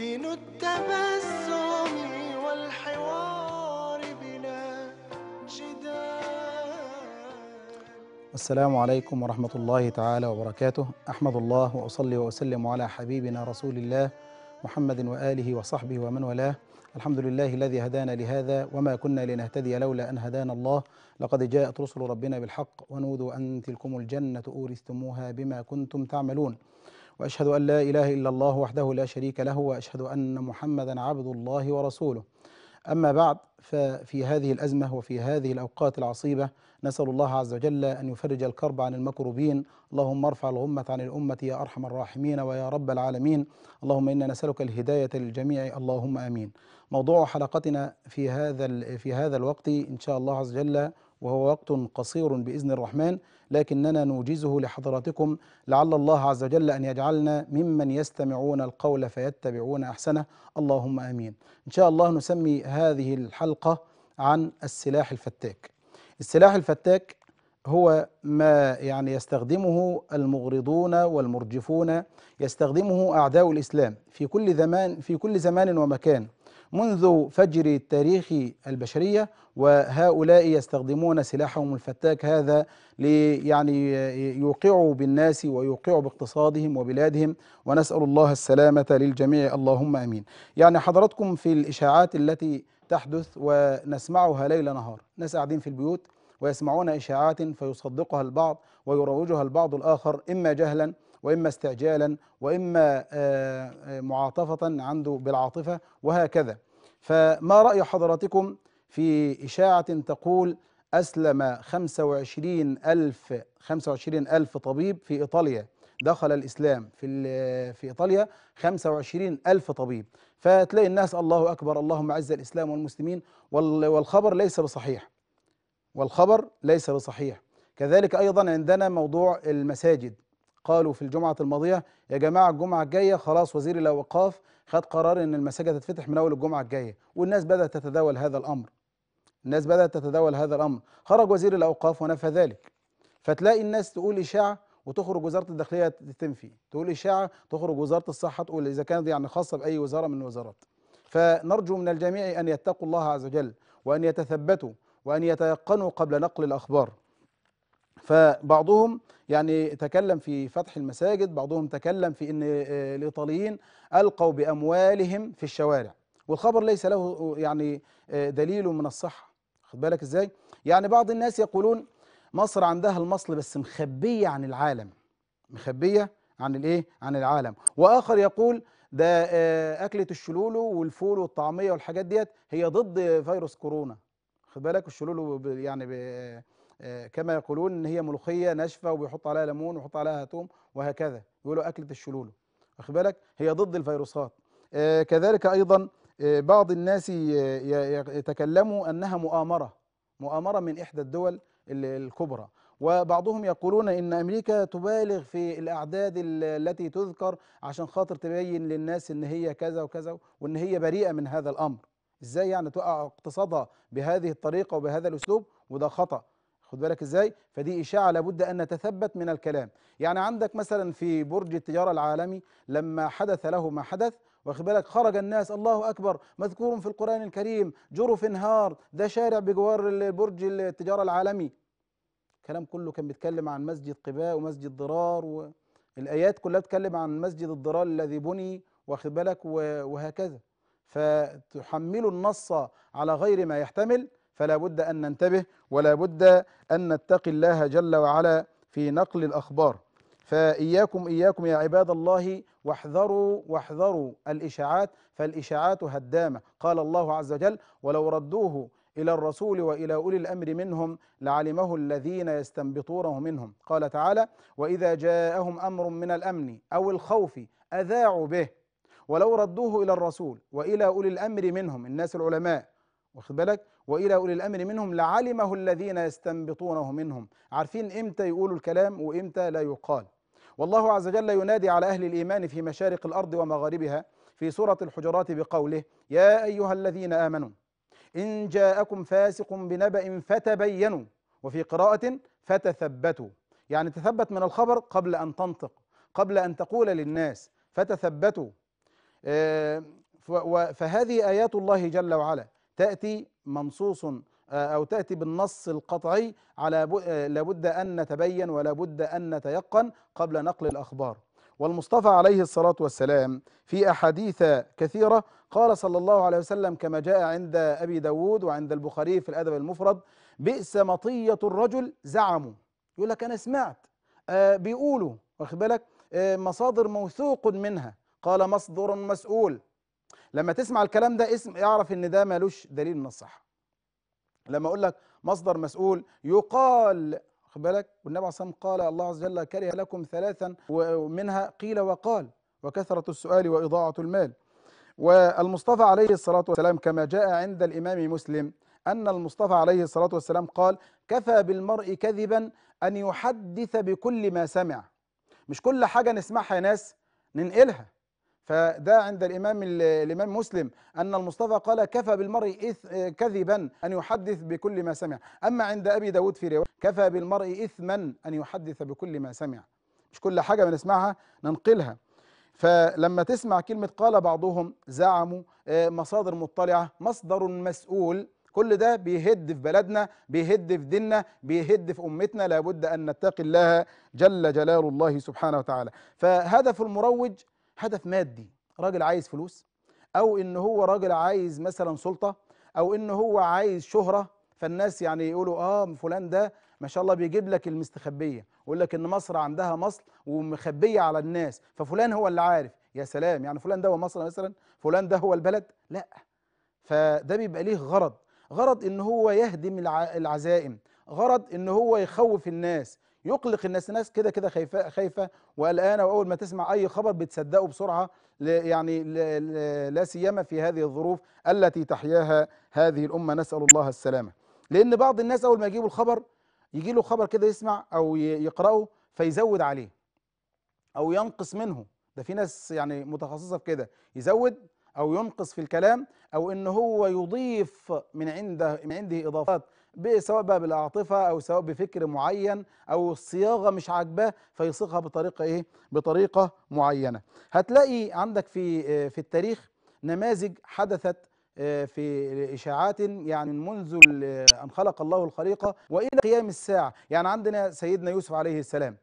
دين التبسم والحوار بلا جدال السلام عليكم ورحمة الله تعالى وبركاته أحمد الله وأصلي وأسلم على حبيبنا رسول الله محمد وآله وصحبه ومن والاه الحمد لله الذي هدانا لهذا وما كنا لنهتدي لولا أن هدانا الله لقد جاءت رسل ربنا بالحق ونودوا أن تلكم الجنة أورثتموها بما كنتم تعملون واشهد ان لا اله الا الله وحده لا شريك له واشهد ان محمدا عبد الله ورسوله. اما بعد ففي هذه الازمه وفي هذه الاوقات العصيبه نسال الله عز وجل ان يفرج الكرب عن المكروبين، اللهم ارفع الغمه عن الامه يا ارحم الراحمين ويا رب العالمين، اللهم انا نسالك الهدايه للجميع اللهم امين. موضوع حلقتنا في هذا في هذا الوقت ان شاء الله عز وجل وهو وقت قصير باذن الرحمن لكننا نوجزه لحضراتكم لعل الله عز وجل ان يجعلنا ممن يستمعون القول فيتبعون احسنه اللهم امين. ان شاء الله نسمي هذه الحلقه عن السلاح الفتاك. السلاح الفتاك هو ما يعني يستخدمه المغرضون والمرجفون يستخدمه اعداء الاسلام في كل زمان في كل زمان ومكان منذ فجر تاريخ البشرية وهؤلاء يستخدمون سلاحهم الفتاك هذا ليعني يوقعوا بالناس ويوقعوا باقتصادهم وبلادهم ونسأل الله السلامة للجميع اللهم أمين يعني حضراتكم في الإشاعات التي تحدث ونسمعها ليل نهار ناس قاعدين في البيوت ويسمعون إشاعات فيصدقها البعض ويروجها البعض الآخر إما جهلا وإما استعجالا وإما آه، آه، معاطفة عنده بالعاطفة وهكذا فما رأي حضراتكم في إشاعة تقول أسلم 25 ألف 25 ألف طبيب في إيطاليا دخل الإسلام في في إيطاليا 25 ألف طبيب فتلاقي الناس الله أكبر اللهم أعز الإسلام والمسلمين والخبر ليس بصحيح والخبر ليس بصحيح كذلك أيضا عندنا موضوع المساجد قالوا في الجمعة الماضية يا جماعة الجمعة الجاية خلاص وزير الأوقاف خد قرار إن المساجد هتتفتح من أول الجمعة الجاية والناس بدأت تتداول هذا الأمر الناس بدأت تتداول هذا الأمر خرج وزير الأوقاف ونفى ذلك فتلاقي الناس تقول إشاعة وتخرج وزارة الداخلية تنفي تقول إشاعة تخرج وزارة الصحة تقول إذا كانت يعني خاصة بأي وزارة من الوزارات فنرجو من الجميع أن يتقوا الله عز وجل وأن يتثبتوا وأن يتيقنوا قبل نقل الأخبار فبعضهم يعني تكلم في فتح المساجد بعضهم تكلم في ان آه، الايطاليين القوا باموالهم في الشوارع والخبر ليس له يعني آه، دليل من الصحه خد بالك ازاي يعني بعض الناس يقولون مصر عندها المصل بس مخبيه عن العالم مخبيه عن الايه عن العالم واخر يقول ده آه، اكله الشلولو والفول والطعميه والحاجات ديت هي ضد فيروس كورونا خد بالك الشلولو يعني آه، كما يقولون ان هي ملوخيه ناشفه وبيحط عليها ليمون ويحط عليها ثوم وهكذا يقولوا اكله الشلولو واخد بالك هي ضد الفيروسات آه، كذلك ايضا آه، بعض الناس يتكلموا انها مؤامره مؤامره من احدى الدول الكبرى وبعضهم يقولون ان امريكا تبالغ في الاعداد التي تذكر عشان خاطر تبين للناس ان هي كذا وكذا وان هي بريئه من هذا الامر ازاي يعني تقع اقتصادها بهذه الطريقه وبهذا الاسلوب وده خطا خد بالك ازاي فدي اشاعه لابد ان نتثبت من الكلام يعني عندك مثلا في برج التجاره العالمي لما حدث له ما حدث واخد بالك خرج الناس الله اكبر مذكور في القران الكريم جرف انهار ده شارع بجوار برج التجاره العالمي الكلام كله كان بيتكلم عن مسجد قباء ومسجد ضرار والايات كلها تتكلم عن مسجد الضرار الذي بني واخد بالك وهكذا فتحملوا النص على غير ما يحتمل فلا بد أن ننتبه ولا بد أن نتقي الله جل وعلا في نقل الأخبار فإياكم إياكم يا عباد الله واحذروا واحذروا الإشاعات فالإشاعات هدامة قال الله عز وجل ولو ردوه إلى الرسول وإلى أولي الأمر منهم لعلمه الذين يستنبطونه منهم قال تعالى وإذا جاءهم أمر من الأمن أو الخوف أذاعوا به ولو ردوه إلى الرسول وإلى أولي الأمر منهم الناس العلماء واخد بالك والى اولي الامر منهم لعلمه الذين يستنبطونه منهم عارفين امتى يقولوا الكلام وامتى لا يقال والله عز وجل ينادي على اهل الايمان في مشارق الارض ومغاربها في سوره الحجرات بقوله يا ايها الذين امنوا ان جاءكم فاسق بنبأ فتبينوا وفي قراءه فتثبتوا يعني تثبت من الخبر قبل ان تنطق قبل ان تقول للناس فتثبتوا آه، فهذه ايات الله جل وعلا تأتي منصوص آه، أو تأتي بالنص القطعي على آه، لابد أن نتبين ولابد أن نتيقن قبل نقل الأخبار والمصطفى عليه الصلاة والسلام في أحاديث كثيرة قال صلى الله عليه وسلم كما جاء عند أبي داود وعند البخاري في الأدب المفرد بئس مطية الرجل زعموا يقول لك أنا سمعت آه، بيقولوا واخد بالك مصادر موثوق منها قال مصدر مسؤول لما تسمع الكلام ده اسم اعرف ان ده مالوش دليل من الصحه لما اقول لك مصدر مسؤول يقال خد بالك والنبي عليه الصلاه قال الله عز وجل كره لكم ثلاثا ومنها قيل وقال وكثره السؤال واضاعه المال والمصطفى عليه الصلاه والسلام كما جاء عند الامام مسلم ان المصطفى عليه الصلاه والسلام قال كفى بالمرء كذبا ان يحدث بكل ما سمع مش كل حاجه نسمعها يا ناس ننقلها فده عند الإمام الإمام مسلم أن المصطفى قال كفى بالمرء كذبا أن يحدث بكل ما سمع أما عند أبي داود في رواية كفى بالمرء إثما أن يحدث بكل ما سمع مش كل حاجة بنسمعها ننقلها فلما تسمع كلمة قال بعضهم زعموا آه، مصادر مطلعة مصدر مسؤول كل ده بيهد في بلدنا بيهد في ديننا بيهد في أمتنا لابد أن نتقي الله جل جلال الله سبحانه وتعالى فهدف المروج هدف مادي راجل عايز فلوس او ان هو راجل عايز مثلا سلطه او ان هو عايز شهره فالناس يعني يقولوا اه فلان ده ما شاء الله بيجيب لك المستخبيه ويقول لك ان مصر عندها مصل ومخبيه على الناس ففلان هو اللي عارف يا سلام يعني فلان ده هو مصر مثلا فلان ده هو البلد لا فده بيبقى ليه غرض غرض ان هو يهدم العزائم غرض ان هو يخوف الناس يقلق الناس ناس كده كده خايفه خايفه وقلقانه واول ما تسمع اي خبر بتصدقه بسرعه يعني لا سيما في هذه الظروف التي تحياها هذه الامه نسال الله السلامه لان بعض الناس اول ما يجيبوا الخبر يجي له خبر كده يسمع او يقراه فيزود عليه او ينقص منه ده في ناس يعني متخصصه في كده يزود او ينقص في الكلام او ان هو يضيف من عنده من عنده اضافات سواء بقى بالعاطفه او سواء بفكر معين او الصياغه مش عاجباه فيصيغها بطريقه ايه بطريقه معينه هتلاقي عندك في آه، في التاريخ نماذج حدثت آه، في إشاعات يعني منذ آه، أن خلق الله الخليقة وإلى قيام الساعة يعني عندنا سيدنا يوسف عليه السلام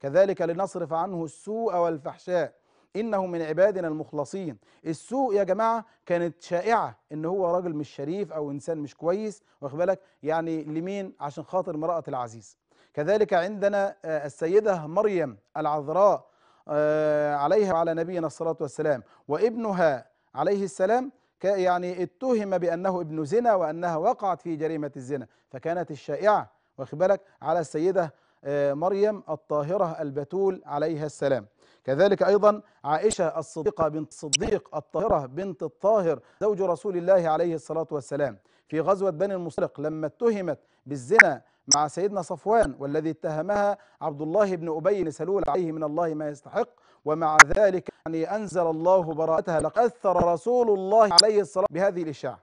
كذلك لنصرف عنه السوء والفحشاء إنه من عبادنا المخلصين السوء يا جماعة كانت شائعة إن هو راجل مش شريف أو إنسان مش كويس واخد بالك يعني لمين عشان خاطر امرأة العزيز كذلك عندنا آه، السيدة مريم العذراء آه، عليها وعلى نبينا الصلاة والسلام وابنها عليه السلام يعني اتهم بأنه ابن زنا وأنها وقعت في جريمة الزنا فكانت الشائعة واخد بالك على السيدة آه، مريم الطاهرة البتول عليها السلام كذلك أيضا عائشة الصديقة بنت الصديق الطاهرة بنت الطاهر زوج رسول الله عليه الصلاة والسلام في غزوة بني المصطلق لما اتهمت بالزنا مع سيدنا صفوان والذي اتهمها عبد الله بن أبي بن سلول عليه من الله ما يستحق ومع ذلك يعني أنزل الله براءتها لقد أثر رسول الله عليه الصلاة بهذه الإشاعة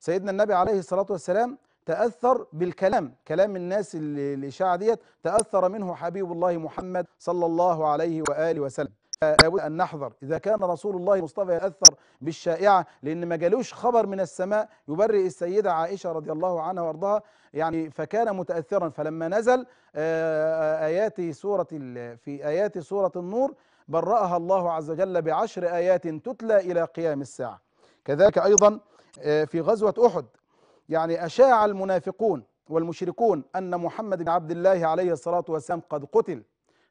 سيدنا النبي عليه الصلاة والسلام تأثر بالكلام كلام الناس اللي, ديت تأثر منه حبيب الله محمد صلى الله عليه وآله وسلم لابد أن نحذر إذا كان رسول الله المصطفى يتأثر بالشائعة لأن ما جالوش خبر من السماء يبرئ السيدة عائشة رضي الله عنها وأرضها يعني فكان متأثرا فلما نزل آه، آه، آيات سورة في آيات سورة النور برأها الله عز وجل بعشر آيات تتلى إلى قيام الساعة كذلك أيضا آه، في غزوة أحد يعني أشاع المنافقون والمشركون أن محمد بن عبد الله عليه الصلاة والسلام قد قتل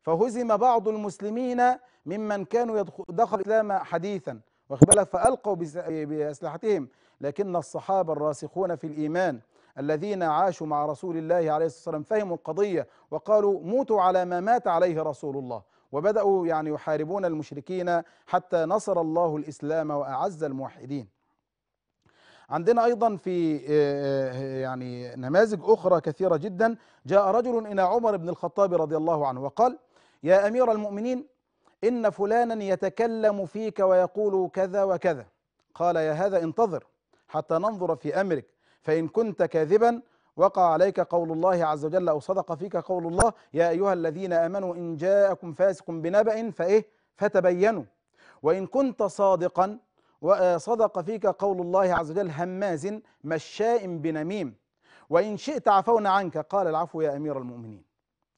فهزم بعض المسلمين ممن كانوا دخل الإسلام حديثا واخبالك فألقوا بأسلحتهم لكن الصحابة الراسخون في الإيمان الذين عاشوا مع رسول الله عليه الصلاة والسلام فهموا القضية وقالوا موتوا على ما مات عليه رسول الله وبدأوا يعني يحاربون المشركين حتى نصر الله الإسلام وأعز الموحدين عندنا أيضا في آه، آه، يعني نماذج أخرى كثيرة جدا جاء رجل إلى عمر بن الخطاب رضي الله عنه وقال يا أمير المؤمنين إن فلانا يتكلم فيك ويقول كذا وكذا قال يا هذا انتظر حتى ننظر في أمرك فإن كنت كاذبا وقع عليك قول الله عز وجل أو صدق فيك قول الله يا أيها الذين آمنوا إن جاءكم فاسق بنبأ فإيه فتبينوا وإن كنت صادقا وصدق فيك قول الله عز وجل هماز مشاء بنميم وإن شئت عفونا عنك قال العفو يا أمير المؤمنين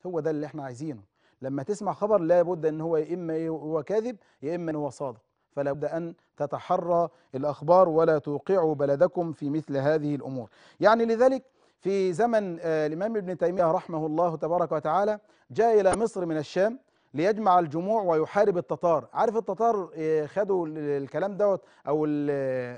هو ده اللي احنا عايزينه لما تسمع خبر لابد أن هو يا إما هو كاذب يا إما هو صادق فلا بد أن تتحرى الأخبار ولا توقعوا بلدكم في مثل هذه الأمور يعني لذلك في زمن آه، الإمام ابن تيمية رحمه الله تبارك وتعالى جاء إلى مصر من الشام ليجمع الجموع ويحارب التتار عارف التتار آه، خدوا الكلام دوت او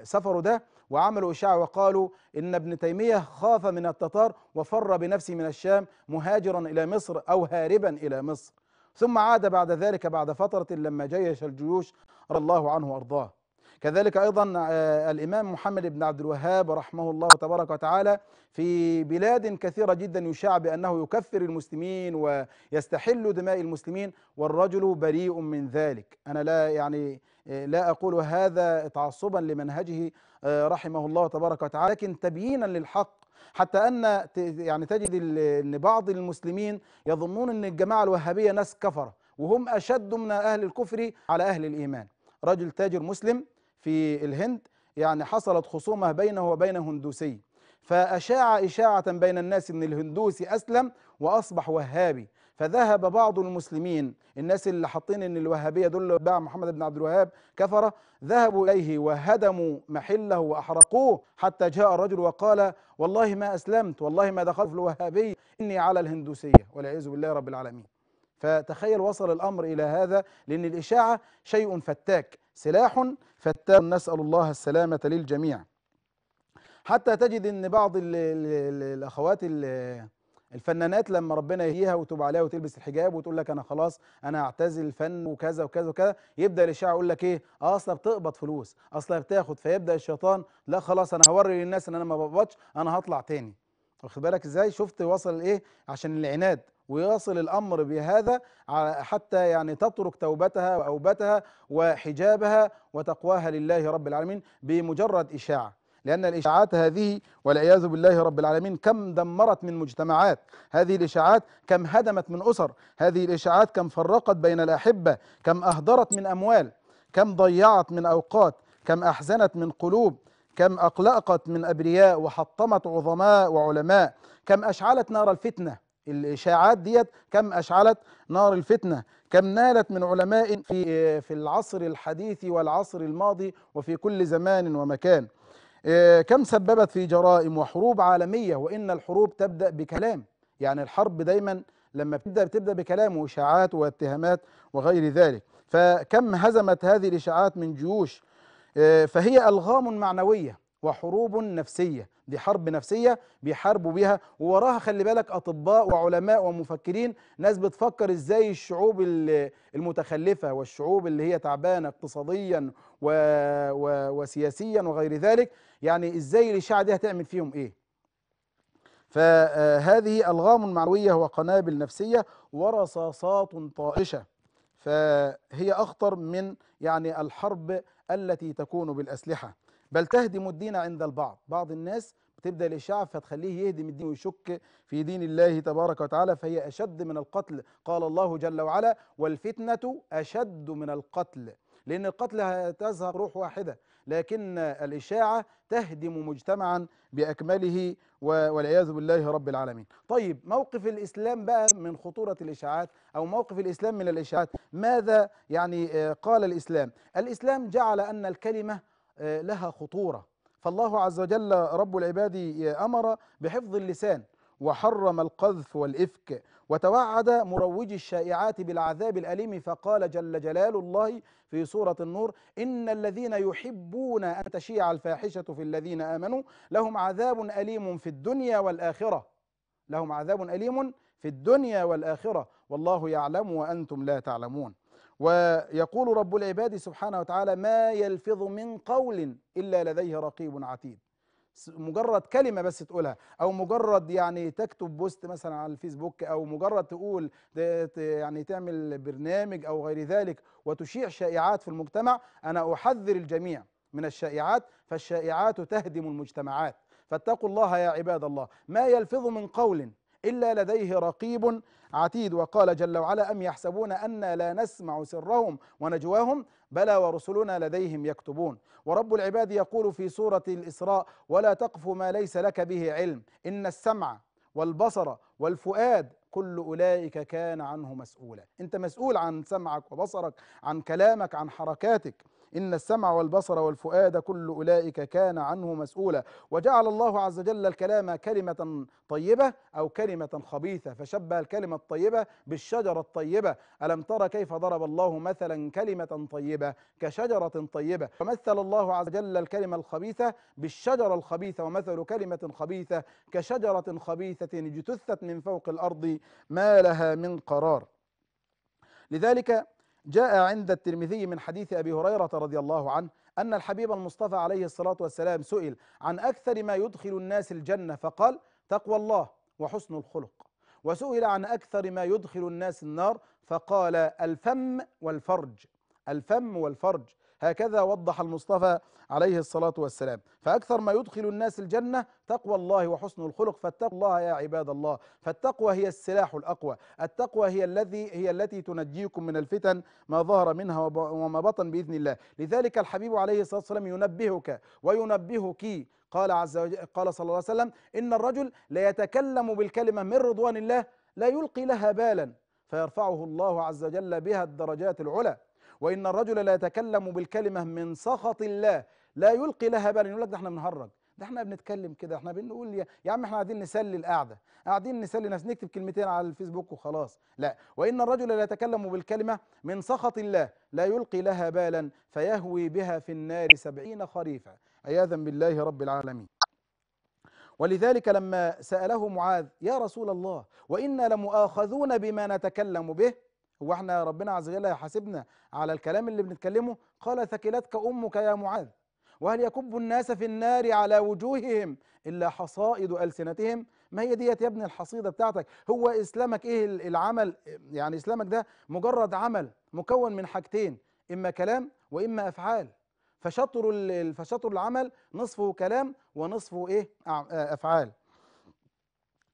سفروا ده وعملوا إشاعة وقالوا إن ابن تيمية خاف من التتار وفر بنفسه من الشام مهاجرا إلى مصر أو هاربا إلى مصر ثم عاد بعد ذلك بعد فترة لما جيش الجيوش رضي الله عنه وأرضاه كذلك أيضا آه، الإمام محمد بن عبد الوهاب رحمه الله تبارك وتعالى في بلاد كثيرة جدا يشاع بأنه يكفر المسلمين ويستحل دماء المسلمين والرجل بريء من ذلك أنا لا يعني آه، لا أقول هذا تعصبا لمنهجه آه، رحمه الله تبارك وتعالى لكن تبيينا للحق حتى ان يعني تجد ان بعض المسلمين يظنون ان الجماعه الوهابيه ناس كفره وهم اشد من اهل الكفر على اهل الايمان رجل تاجر مسلم في الهند يعني حصلت خصومة بينه وبين هندوسي فأشاع إشاعة بين الناس أن الهندوسي أسلم وأصبح وهابي فذهب بعض المسلمين الناس اللي حاطين ان الوهابيه دول باع محمد بن عبد الوهاب كفره ذهبوا اليه وهدموا محله واحرقوه حتى جاء الرجل وقال والله ما اسلمت والله ما دخلت في الوهابيه اني على الهندوسيه والعياذ بالله رب العالمين فتخيل وصل الامر الى هذا لان الاشاعه شيء فتاك سلاح فتان نسأل الله السلامة للجميع حتى تجد ان بعض الـ الـ الـ الاخوات الفنانات لما ربنا يهيها وتبقى عليها وتلبس الحجاب وتقول لك انا خلاص انا هعتزل الفن وكذا وكذا وكذا يبدا الاشاعه يقول لك ايه آه، اصلا بتقبض فلوس اصلا بتاخد فيبدا الشيطان لا خلاص انا هوري للناس ان انا ما بقبضش انا هطلع تاني واخد بالك ازاي شفت وصل ايه عشان العناد ويصل الامر بهذا حتى يعني تترك توبتها واوبتها وحجابها وتقواها لله رب العالمين بمجرد اشاعه لأن الإشاعات هذه والعياذ بالله رب العالمين كم دمرت من مجتمعات هذه الإشاعات كم هدمت من أسر هذه الإشاعات كم فرقت بين الأحبة كم أهدرت من أموال كم ضيعت من أوقات كم أحزنت من قلوب كم أقلقت من أبرياء وحطمت عظماء وعلماء كم أشعلت نار الفتنة الإشاعات ديت كم أشعلت نار الفتنة كم نالت من علماء في في العصر الحديث والعصر الماضي وفي كل زمان ومكان آه، كم سببت في جرائم وحروب عالمية وإن الحروب تبدأ بكلام يعني الحرب دايما لما بتبدأ بتبدأ بكلام وإشاعات واتهامات وغير ذلك فكم هزمت هذه الإشاعات من جيوش آه، فهي ألغام معنوية وحروب نفسية دي حرب نفسية بيحاربوا بيها ووراها خلي بالك أطباء وعلماء ومفكرين ناس بتفكر إزاي الشعوب المتخلفة والشعوب اللي هي تعبانة اقتصاديا و... و... وسياسيا وغير ذلك يعني إزاي الإشاعة دي هتعمل فيهم إيه فهذه ألغام معنوية وقنابل نفسية ورصاصات طائشة فهي أخطر من يعني الحرب التي تكون بالأسلحة بل تهدم الدين عند البعض بعض الناس بتبدا الاشاعه فتخليه يهدم الدين ويشك في دين الله تبارك وتعالى فهي اشد من القتل قال الله جل وعلا والفتنه اشد من القتل لان القتل تزهق روح واحده لكن الاشاعه تهدم مجتمعا باكمله والعياذ بالله رب العالمين. طيب موقف الاسلام بقى من خطوره الاشاعات او موقف الاسلام من الاشاعات ماذا يعني آه، قال الاسلام؟ الاسلام جعل ان الكلمه آه، لها خطورة فالله عز وجل رب العباد أمر بحفظ اللسان وحرم القذف والإفك وتوعد مروج الشائعات بالعذاب الأليم فقال جل جلال الله في سورة النور إن الذين يحبون أن تشيع الفاحشة في الذين آمنوا لهم عذاب أليم في الدنيا والآخرة لهم عذاب أليم في الدنيا والآخرة والله يعلم وأنتم لا تعلمون ويقول رب العباد سبحانه وتعالى ما يلفظ من قول إلا لديه رقيب عتيد مجرد كلمة بس تقولها أو مجرد يعني تكتب بوست مثلا على الفيسبوك أو مجرد تقول يعني تعمل برنامج أو غير ذلك وتشيع شائعات في المجتمع أنا أحذر الجميع من الشائعات فالشائعات تهدم المجتمعات فاتقوا الله يا عباد الله ما يلفظ من قول إلا لديه رقيب عتيد وقال جل وعلا أم يحسبون أنا لا نسمع سرهم ونجواهم بلى ورسلنا لديهم يكتبون ورب العباد يقول في سورة الإسراء ولا تقف ما ليس لك به علم إن السمع والبصر والفؤاد كل أولئك كان عنه مسؤولا أنت مسؤول عن سمعك وبصرك عن كلامك عن حركاتك إن السمع والبصر والفؤاد كل أولئك كان عنه مسؤولا وجعل الله عز وجل الكلام كلمة طيبة أو كلمة خبيثة فشبه الكلمة الطيبة بالشجرة الطيبة ألم ترى كيف ضرب الله مثلا كلمة طيبة كشجرة طيبة ومثل الله عز وجل الكلمة الخبيثة بالشجرة الخبيثة ومثل كلمة خبيثة كشجرة خبيثة اجتثت من فوق الأرض ما لها من قرار لذلك جاء عند الترمذي من حديث أبي هريرة رضي الله عنه أن الحبيب المصطفى عليه الصلاة والسلام سئل عن أكثر ما يدخل الناس الجنة فقال تقوى الله وحسن الخلق وسئل عن أكثر ما يدخل الناس النار فقال الفم والفرج الفم والفرج هكذا وضح المصطفى عليه الصلاة والسلام فأكثر ما يدخل الناس الجنة تقوى الله وحسن الخلق فاتقوا الله يا عباد الله فالتقوى هي السلاح الأقوى التقوى هي الذي هي التي تنجيكم من الفتن ما ظهر منها وما بطن بإذن الله لذلك الحبيب عليه الصلاة والسلام ينبهك وينبهك قال عز وجل قال صلى الله عليه وسلم إن الرجل ليتكلم بالكلمة من رضوان الله لا يلقي لها بالا فيرفعه الله عز وجل بها الدرجات العلى وإن الرجل لا يتكلم بالكلمة من سخط الله لا يلقي لها بالا يقول لك ده احنا بنهرج ده احنا بنتكلم كده احنا بنقول يا, يا عم احنا قاعدين نسلي القعده قاعدين نسلي ناس نكتب كلمتين على الفيسبوك وخلاص لا وان الرجل لا يتكلم بالكلمه من سخط الله لا يلقي لها بالا فيهوي بها في النار سبعين خريفا عياذا بالله رب العالمين ولذلك لما سأله معاذ يا رسول الله وإنا لمؤاخذون بما نتكلم به هو احنا ربنا عز وجل هيحاسبنا على الكلام اللي بنتكلمه قال ثكلتك امك يا معاذ وهل يكب الناس في النار على وجوههم الا حصائد السنتهم ما هي ديت يا ابني الحصيده بتاعتك هو اسلامك ايه العمل يعني اسلامك ده مجرد عمل مكون من حاجتين اما كلام واما افعال فشطر فشطر العمل نصفه كلام ونصفه ايه آه، افعال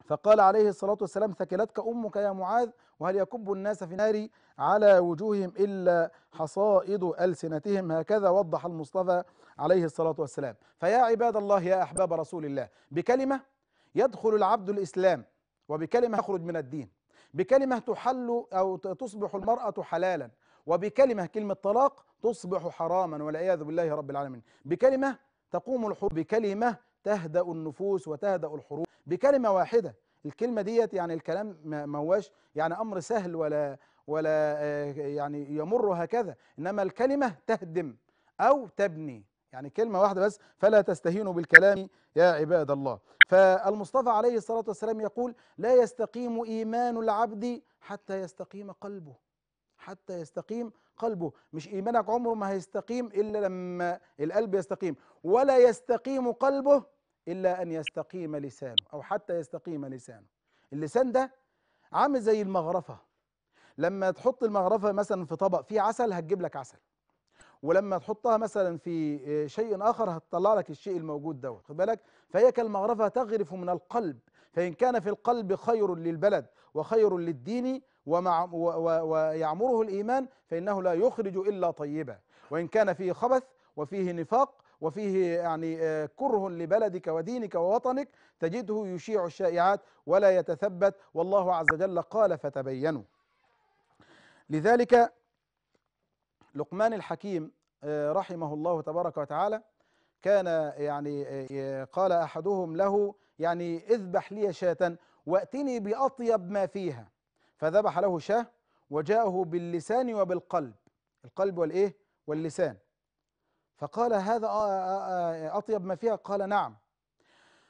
فقال عليه الصلاة والسلام ثكلتك أمك يا معاذ وهل يكب الناس في النار على وجوههم إلا حصائد ألسنتهم هكذا وضح المصطفى عليه الصلاة والسلام فيا عباد الله يا أحباب رسول الله بكلمة يدخل العبد الإسلام وبكلمة يخرج من الدين بكلمة تحل أو تصبح المرأة حلالا وبكلمة كلمة طلاق تصبح حراما والعياذ بالله رب العالمين بكلمة تقوم الحروب بكلمة تهدأ النفوس وتهدأ الحروب بكلمه واحده الكلمه ديت يعني الكلام ما هواش يعني امر سهل ولا ولا آه، يعني يمر هكذا انما الكلمه تهدم او تبني يعني كلمه واحده بس فلا تستهينوا بالكلام يا عباد الله فالمصطفى عليه الصلاه والسلام يقول لا يستقيم ايمان العبد حتى يستقيم قلبه حتى يستقيم قلبه مش ايمانك عمره ما هيستقيم الا لما القلب يستقيم ولا يستقيم قلبه إلا أن يستقيم لسانه أو حتى يستقيم لسانه اللسان ده عامل زي المغرفة لما تحط المغرفة مثلا في طبق فيه عسل هتجيب لك عسل ولما تحطها مثلا في آه، شيء آخر هتطلع لك الشيء الموجود دوت خد بالك فهي كالمغرفة تغرف من القلب فإن كان في القلب خير للبلد وخير للدين ومع ويعمره الإيمان فإنه لا يخرج إلا طيبا وإن كان فيه خبث وفيه نفاق وفيه يعني آه، كره لبلدك ودينك ووطنك تجده يشيع الشائعات ولا يتثبت والله عز وجل قال فتبينوا لذلك لقمان الحكيم آه، رحمه الله تبارك وتعالى كان يعني آه، قال احدهم له يعني اذبح لي شاة واتني باطيب ما فيها فذبح له شاه وجاءه باللسان وبالقلب القلب والايه واللسان فقال هذا آه، آه، آه، أطيب ما فيها قال نعم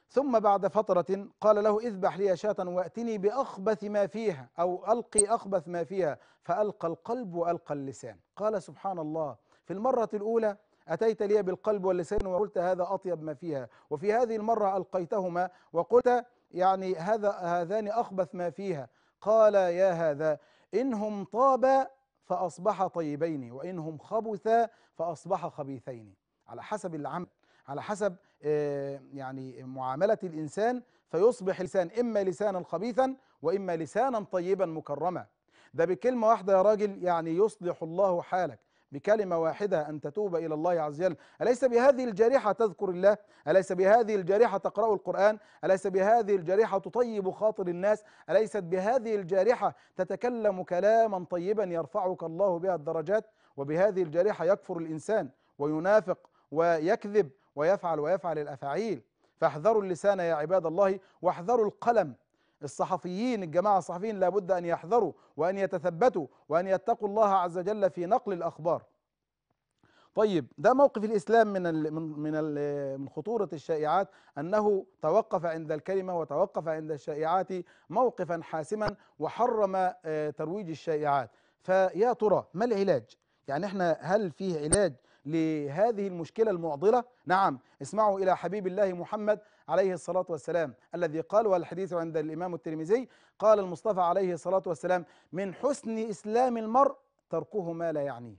ثم بعد فترة قال له اذبح لي شاة واتني بأخبث ما فيها أو ألقي أخبث ما فيها فألقى القلب وألقى اللسان قال سبحان الله في المرة الأولى أتيت لي بالقلب واللسان وقلت هذا أطيب ما فيها وفي هذه المرة ألقيتهما وقلت يعني هذا هذان أخبث ما فيها قال يا هذا إنهم طابا فأصبح طيبين وإنهم خبثا فأصبحا خبيثين على حسب العمل على حسب آه، يعني معاملة الإنسان فيصبح لسان إما لسانا خبيثا وإما لسانا طيبا مكرما ده بكلمة واحدة يا راجل يعني يصلح الله حالك بكلمة واحدة أن تتوب إلى الله عز وجل أليس بهذه الجريحة تذكر الله أليس بهذه الجريحة تقرأ القرآن أليس بهذه الجريحة تطيب خاطر الناس أليست بهذه الجريحة تتكلم كلاما طيبا يرفعك الله بها الدرجات وبهذه الجريحة يكفر الإنسان وينافق ويكذب ويفعل ويفعل الأفاعيل فاحذروا اللسان يا عباد الله واحذروا القلم الصحفيين الجماعة الصحفيين لابد أن يحذروا وأن يتثبتوا وأن يتقوا الله عز وجل في نقل الأخبار طيب ده موقف الإسلام من من من خطورة الشائعات أنه توقف عند الكلمة وتوقف عند الشائعات موقفا حاسما وحرم آه، ترويج الشائعات فيا ترى ما العلاج يعني احنا هل فيه علاج لهذه المشكلة المعضلة نعم اسمعوا إلى حبيب الله محمد عليه الصلاة والسلام الذي قال والحديث عند الإمام الترمذي قال المصطفى عليه الصلاة والسلام من حسن إسلام المرء تركه ما لا يعنيه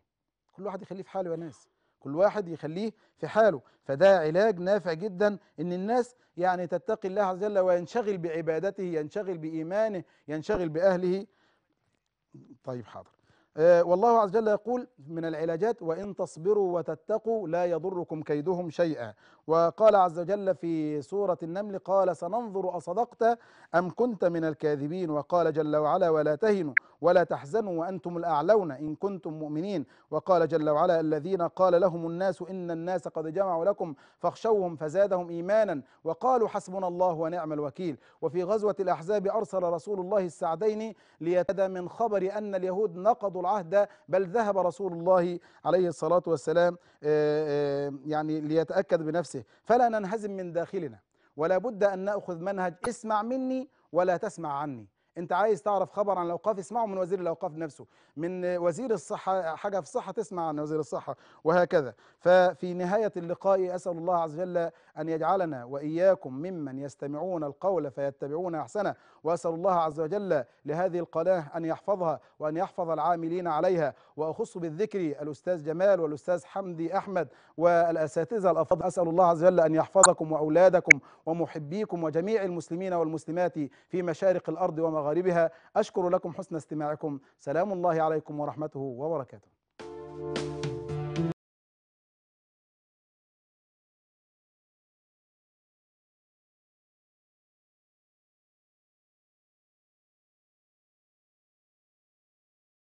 كل واحد يخليه في حاله يا ناس كل واحد يخليه في حاله فده علاج نافع جدا ان الناس يعني تتقي الله عز وجل وينشغل بعبادته ينشغل بإيمانه ينشغل بأهله طيب حاضر آه، والله عز وجل يقول من العلاجات وإن تصبروا وتتقوا لا يضركم كيدهم شيئا وقال عز وجل في سورة النمل قال سننظر أصدقت أم كنت من الكاذبين وقال جل وعلا ولا تهنوا ولا تحزنوا وأنتم الأعلون إن كنتم مؤمنين وقال جل وعلا الذين قال لهم الناس إن الناس قد جمعوا لكم فاخشوهم فزادهم إيمانا وقالوا حسبنا الله ونعم الوكيل وفي غزوة الأحزاب أرسل رسول الله السعدين ليتدى من خبر أن اليهود نقضوا العهد بل ذهب رسول الله عليه الصلاة والسلام آه، آه، يعني ليتأكد بنفسه فلا ننهزم من داخلنا ولا بد أن نأخذ منهج اسمع مني ولا تسمع عني انت عايز تعرف خبر عن الاوقاف اسمعه من وزير الاوقاف نفسه من وزير الصحه حاجه في الصحه تسمع عن وزير الصحه وهكذا ففي نهايه اللقاء اسال الله عز وجل ان يجعلنا واياكم ممن يستمعون القول فيتبعون احسنه واسال الله عز وجل لهذه القناه ان يحفظها وان يحفظ العاملين عليها واخص بالذكر الاستاذ جمال والاستاذ حمدي احمد والاساتذه الافاضل اسال الله عز وجل ان يحفظكم واولادكم ومحبيكم وجميع المسلمين والمسلمات في مشارق الارض ومغاربها ومغاربها أشكر لكم حسن استماعكم سلام الله عليكم ورحمته وبركاته Thank you.